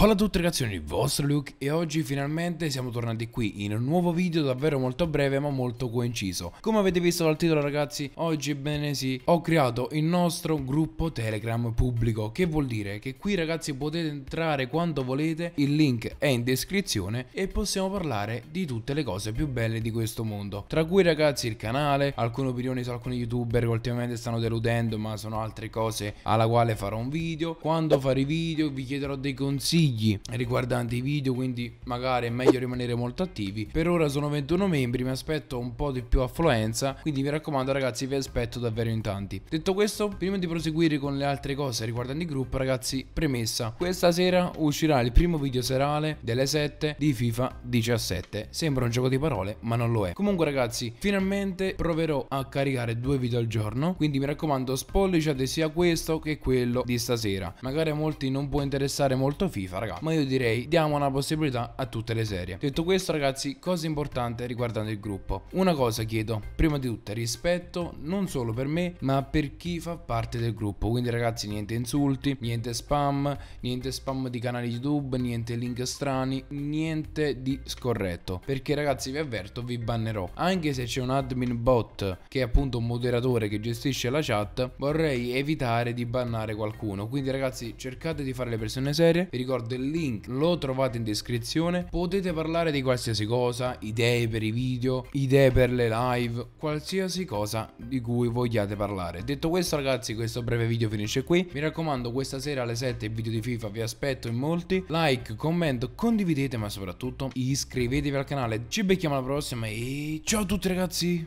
Hola a tutti ragazzi, sono il vostro Luke e oggi finalmente siamo tornati qui in un nuovo video davvero molto breve ma molto coinciso. Come avete visto dal titolo ragazzi, oggi bene sì, ho creato il nostro gruppo Telegram pubblico, che vuol dire che qui ragazzi potete entrare quando volete, il link è in descrizione e possiamo parlare di tutte le cose più belle di questo mondo. Tra cui ragazzi il canale, alcune opinioni su alcuni youtuber che ultimamente stanno deludendo ma sono altre cose alla quale farò un video. Quando farò i video vi chiederò dei consigli consigli riguardanti i video, quindi magari è meglio rimanere molto attivi. Per ora sono 21 membri, mi aspetto un po' di più affluenza, quindi mi raccomando ragazzi vi aspetto davvero in tanti. Detto questo, prima di proseguire con le altre cose riguardanti il gruppo, ragazzi, premessa, questa sera uscirà il primo video serale delle 7 di FIFA 17. Sembra un gioco di parole, ma non lo è. Comunque ragazzi, finalmente proverò a caricare due video al giorno, quindi mi raccomando spolliciate sia questo che quello di stasera. Magari a molti non può interessare molto FIFA, raga. Ma io direi diamo una possibilità a tutte le serie. Detto questo, ragazzi, cosa importante riguardando il gruppo? Una cosa chiedo, prima di tutto, rispetto non solo per me, ma per chi fa parte del gruppo. Quindi, ragazzi, niente insulti, niente spam, niente spam di canali YouTube, niente link strani, niente di scorretto. Perché, ragazzi, vi avverto, vi bannerò. Anche se c'è un admin bot che è appunto un moderatore che gestisce la chat, vorrei evitare di bannare qualcuno. Quindi, ragazzi, cercate di fare le persone serie. Vi ricordo ricordo il link lo trovate in descrizione potete parlare di qualsiasi cosa idee per i video idee per le live qualsiasi cosa di cui vogliate parlare detto questo ragazzi questo breve video finisce qui mi raccomando questa sera alle 7 il video di FIFA vi aspetto in molti like commento condividete ma soprattutto iscrivetevi al canale ci becchiamo alla prossima e ciao a tutti ragazzi